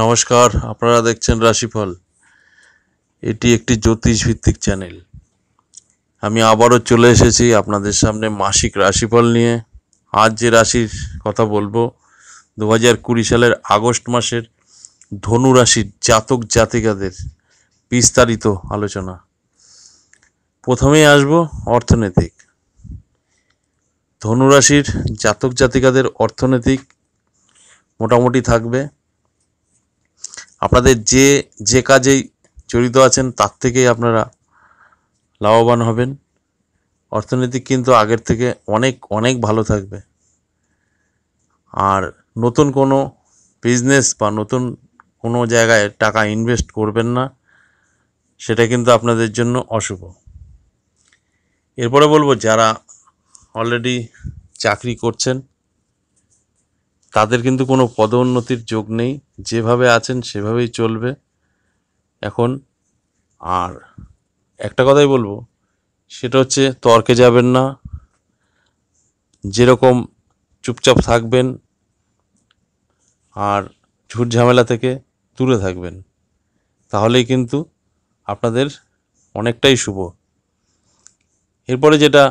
নমস্কার আপনারা দেখছেন রাশিফল এটি একটি জ্যোতিষ ভিত্তিক চ্যানেল আমি আবারও চলে এসেছি আপনাদের সামনে মাসিক রাশিফল নিয়ে আজ যে রাশির কথা বলবো দু হাজার কুড়ি সালের আগস্ট মাসের ধনু রাশির জাতক জাতিকাদের বিস্তারিত আলোচনা প্রথমেই আসব অর্থনৈতিক ধনুরাশির জাতক জাতিকাদের অর্থনৈতিক মোটামুটি থাকবে আপনাদের যে যে কাজেই জড়িত আছেন তার থেকেই আপনারা লাভবান হবেন অর্থনীতি কিন্তু আগের থেকে অনেক অনেক ভালো থাকবে আর নতুন কোনো বিজনেস বা নতুন কোনো জায়গায় টাকা ইনভেস্ট করবেন না সেটা কিন্তু আপনাদের জন্য অশুভ এরপরে বলবো যারা অলরেডি চাকরি করছেন তাদের কিন্তু কোনো পদোন্নতির যোগ নেই যেভাবে আছেন সেভাবেই চলবে এখন আর একটা কথাই বলবো সেটা হচ্ছে তর্কে যাবেন না যেরকম চুপচাপ থাকবেন আর ঝুট ঝামেলা থেকে দূরে থাকবেন তাহলেই কিন্তু আপনাদের অনেকটাই শুভ এরপরে যেটা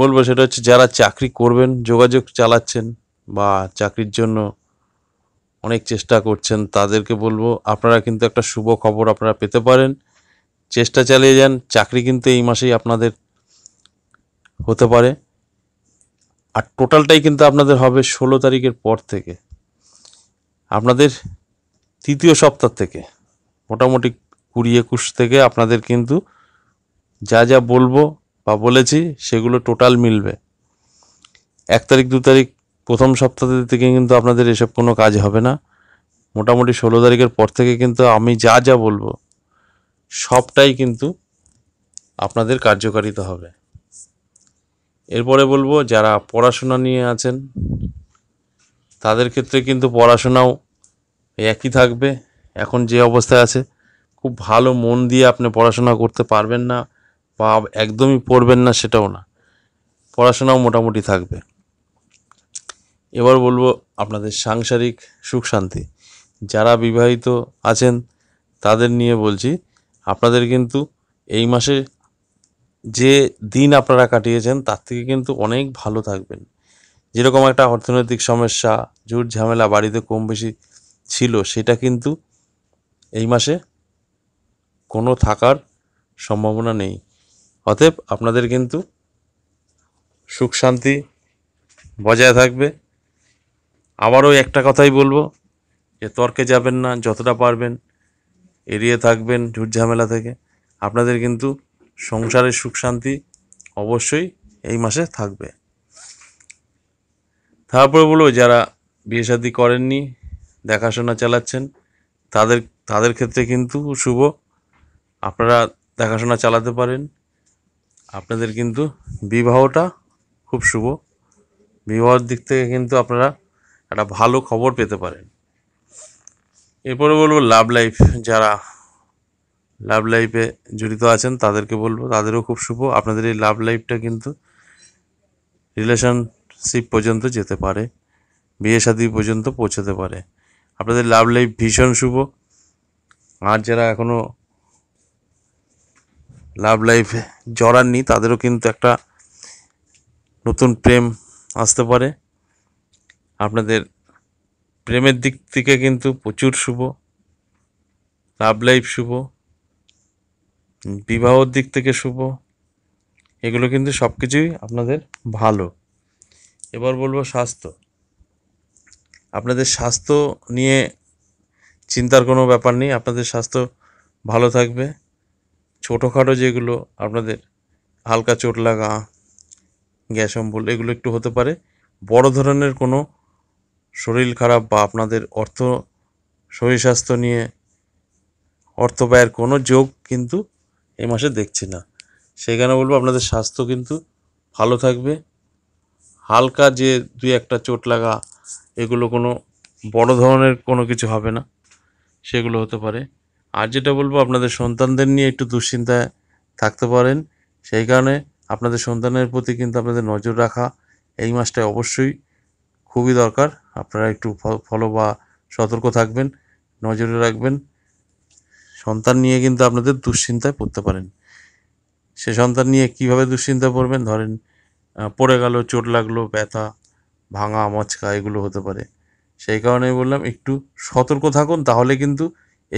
বলবো সেটা হচ্ছে যারা চাকরি করবেন যোগাযোগ চালাচ্ছেন বা চাকরির জন্য অনেক চেষ্টা করছেন তাদেরকে বলবো আপনারা কিন্তু একটা শুভ খবর আপনারা পেতে পারেন চেষ্টা চালিয়ে যান চাকরি কিন্তু এই মাসেই আপনাদের হতে পারে আর টোটালটাই কিন্তু আপনাদের হবে ষোলো তারিখের পর থেকে আপনাদের তৃতীয় সপ্তাহ থেকে মোটামুটি কুড়ি একুশ থেকে আপনাদের কিন্তু যা যা বলবো বা বলেছি সেগুলো টোটাল মিলবে এক তারিখ দু তারিখ প্রথম সপ্তাহ থেকে কিন্তু আপনাদের এসব কোনো কাজ হবে না মোটামুটি ষোলো তারিখের পর থেকে কিন্তু আমি যা যা বলবো সবটাই কিন্তু আপনাদের কার্যকারিতা হবে এরপরে বলবো যারা পড়াশোনা নিয়ে আছেন তাদের ক্ষেত্রে কিন্তু পড়াশোনাও একই থাকবে এখন যে অবস্থায় আছে খুব ভালো মন দিয়ে আপনি পড়াশোনা করতে পারবেন না বা একদমই পড়বেন না সেটাও না পড়াশোনাও মোটামুটি থাকবে এবার বলবো আপনাদের সাংসারিক সুখ শান্তি যারা বিবাহিত আছেন তাদের নিয়ে বলছি আপনাদের কিন্তু এই মাসে যে দিন আপনারা কাটিয়েছেন তার থেকে কিন্তু অনেক ভালো থাকবেন যেরকম একটা অর্থনৈতিক সমস্যা জুট ঝামেলা বাড়িতে কম বেশি ছিল সেটা কিন্তু এই মাসে কোনো থাকার সম্ভাবনা নেই অতএব আপনাদের কিন্তু সুখ শান্তি বজায় থাকবে আবারও একটা কথাই বলবো যে তর্কে যাবেন না যতটা পারবেন এড়িয়ে থাকবেন ঝামেলা থেকে আপনাদের কিন্তু সংসারের সুখ শান্তি অবশ্যই এই মাসে থাকবে তারপরে বলবো যারা বিয়ে সাদি করেননি দেখাশোনা চালাচ্ছেন তাদের তাদের ক্ষেত্রে কিন্তু শুভ আপনারা দেখাশোনা চালাতে পারেন আপনাদের কিন্তু বিবাহটা খুব শুভ বিবাহের দিক থেকে কিন্তু আপনারা একটা ভালো খবর পেতে পারেন এরপরে বলবো লাভ লাইফ যারা লাভ লাইফে জড়িত আছেন তাদেরকে বলবো তাদেরও খুব শুভ আপনাদের এই লাভ লাইফটা কিন্তু রিলেশনশিপ পর্যন্ত যেতে পারে বিয়ে শাদী পর্যন্ত পৌঁছাতে পারে আপনাদের লাভ লাইফ ভীষণ শুভ আর যারা এখনও লাভ লাইফে জড়াননি তাদেরও কিন্তু একটা নতুন প্রেম আসতে পারে আপনাদের প্রেমের দিক থেকে কিন্তু প্রচুর শুভ লাভ লাইফ শুভ বিবাহর দিক থেকে শুভ এগুলো কিন্তু সব কিছুই আপনাদের ভালো এবার বলবো স্বাস্থ্য আপনাদের স্বাস্থ্য নিয়ে চিন্তার কোনো ব্যাপার নেই আপনাদের স্বাস্থ্য ভালো থাকবে ছোটোখাটো যেগুলো আপনাদের হালকা চোট লাগা গ্যাস অম্বল এগুলো একটু হতে পারে বড় ধরনের কোনো শরীর খারাপ বা আপনাদের অর্থ শরীর স্বাস্থ্য নিয়ে অর্থ ব্যয়ের কোনো যোগ কিন্তু এই মাসে দেখছি না সেখানে বলবো আপনাদের স্বাস্থ্য কিন্তু ভালো থাকবে হালকা যে দুই একটা চোট লাগা এগুলো কোনো বড় ধরনের কোনো কিছু হবে না সেগুলো হতে পারে আর যেটা বলবো আপনাদের সন্তানদের নিয়ে একটু দুশ্চিন্তায় থাকতে পারেন সেই কারণে আপনাদের সন্তানের প্রতি কিন্তু আপনাদের নজর রাখা এই মাসটায় অবশ্যই খুবই দরকার আপনারা একটু ফলো বা সতর্ক থাকবেন নজরে রাখবেন সন্তান নিয়ে কিন্তু আপনাদের দুশ্চিন্তায় পড়তে পারেন সে সন্তান নিয়ে কিভাবে দুশ্চিন্তা পড়বেন ধরেন পড়ে গেল চোট লাগলো ব্যথা ভাঙা মচকা এগুলো হতে পারে সেই কারণে বললাম একটু সতর্ক থাকুন তাহলে কিন্তু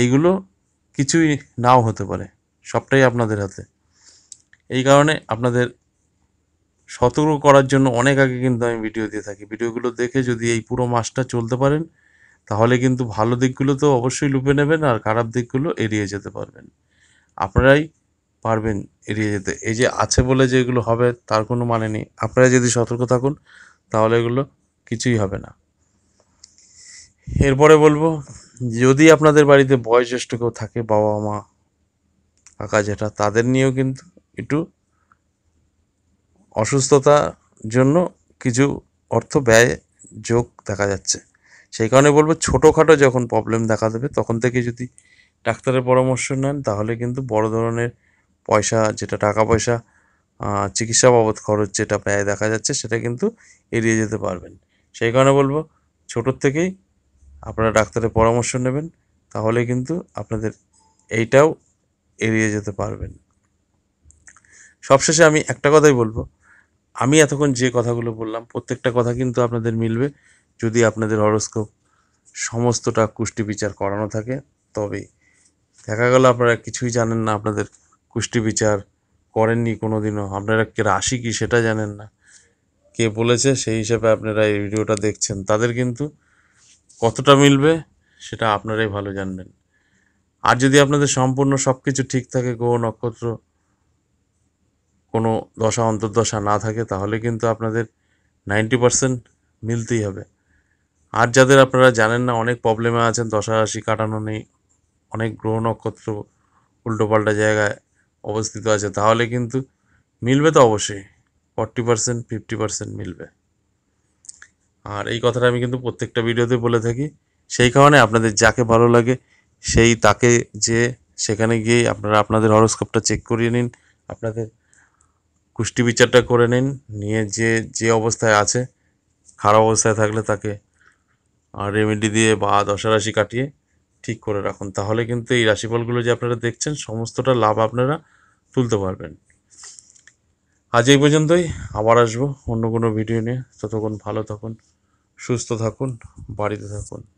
এইগুলো কিছুই নাও হতে পারে সবটাই আপনাদের হাতে এই কারণে আপনাদের সতর্ক করার জন্য অনেক আগে কিন্তু আমি ভিডিও দিয়ে থাকি ভিডিওগুলো দেখে যদি এই পুরো মাসটা চলতে পারেন তাহলে কিন্তু ভালো দিকগুলো তো অবশ্যই লুপে নেবেন আর খারাপ দিকগুলো এড়িয়ে যেতে পারবেন আপনারাই পারবেন এড়িয়ে যেতে এই যে আছে বলে যেগুলো হবে তার কোনো মানে নেই আপনারা যদি সতর্ক থাকুন তাহলে এগুলো কিছুই হবে না এরপরে বলবো যদি আপনাদের বাড়িতে বয়োজ্যেষ্ঠ কেউ থাকে বাবা মা কাকা যেটা তাদের নিয়েও কিন্তু একটু অসুস্থতার জন্য কিছু অর্থ ব্যয় যোগ দেখা যাচ্ছে সেই কারণে বলবো ছোটোখাটো যখন প্রবলেম দেখা দেবে তখন থেকে যদি ডাক্তারের পরামর্শ নেন তাহলে কিন্তু বড় ধরনের পয়সা যেটা টাকা পয়সা চিকিৎসা বাবদ খরচ যেটা ব্যয় দেখা যাচ্ছে সেটা কিন্তু এড়িয়ে যেতে পারবেন সেই কারণে বলবো ছোটোর থেকেই আপনারা ডাক্তারের পরামর্শ নেবেন তাহলে কিন্তু আপনাদের এইটাও এড়িয়ে যেতে পারবেন সবশেষে আমি একটা কথাই বলবো আমি এতক্ষণ যে কথাগুলো বললাম প্রত্যেকটা কথা কিন্তু আপনাদের মিলবে যদি আপনাদের হরস্কোপ সমস্তটা কুষ্টি বিচার করানো থাকে তবে দেখা গেল আপনারা কিছুই জানেন না আপনাদের কুষ্টি বিচার করেননি কোনো দিনও আপনারা কে রাশি কি সেটা জানেন না কে বলেছে সেই হিসাবে আপনারা এই ভিডিওটা দেখছেন তাদের কিন্তু কতটা মিলবে সেটা আপনারাই ভালো জানবেন আর যদি আপনাদের সম্পূর্ণ সব কিছু ঠিক থাকে গ্রহ নক্ষত্র কোনো দশা অন্তর্দশা না থাকে তাহলে কিন্তু আপনাদের নাইনটি পারসেন্ট মিলতেই হবে আর যাদের আপনারা জানেন না অনেক প্রবলেমে আছেন দশা রাশি কাটানো নেই অনেক গ্রহ নক্ষত্র উল্টোপাল্টা জায়গায় অবস্থিত আছে তাহলে কিন্তু মিলবে তো অবশ্যই ফর্টি পারসেন্ট ফিফটি পারসেন্ট মিলবে আর এই কথাটা আমি কিন্তু প্রত্যেকটা ভিডিওতে বলে থাকি সেই কারণে আপনাদের যাকে ভালো লাগে সেই তাকে যে সেখানে গিয়ে আপনারা আপনাদের হরস্কোপটা চেক করিয়ে নিন আপনাদের কুষ্টি বিচারটা করে নিন নিয়ে যে যে অবস্থায় আছে খারাপ অবস্থায় থাকলে তাকে আর রেমেডি দিয়ে বা দশারাশি কাটিয়ে ঠিক করে রাখুন তাহলে কিন্তু এই রাশিফলগুলো যে আপনারা দেখছেন সমস্তটা লাভ আপনারা তুলতে পারবেন আজ এই পর্যন্তই আবার আসবো অন্য কোনো ভিডিও নিয়ে ততক্ষণ ভালো থাকুন সুস্থ থাকুন বাড়িতে থাকুন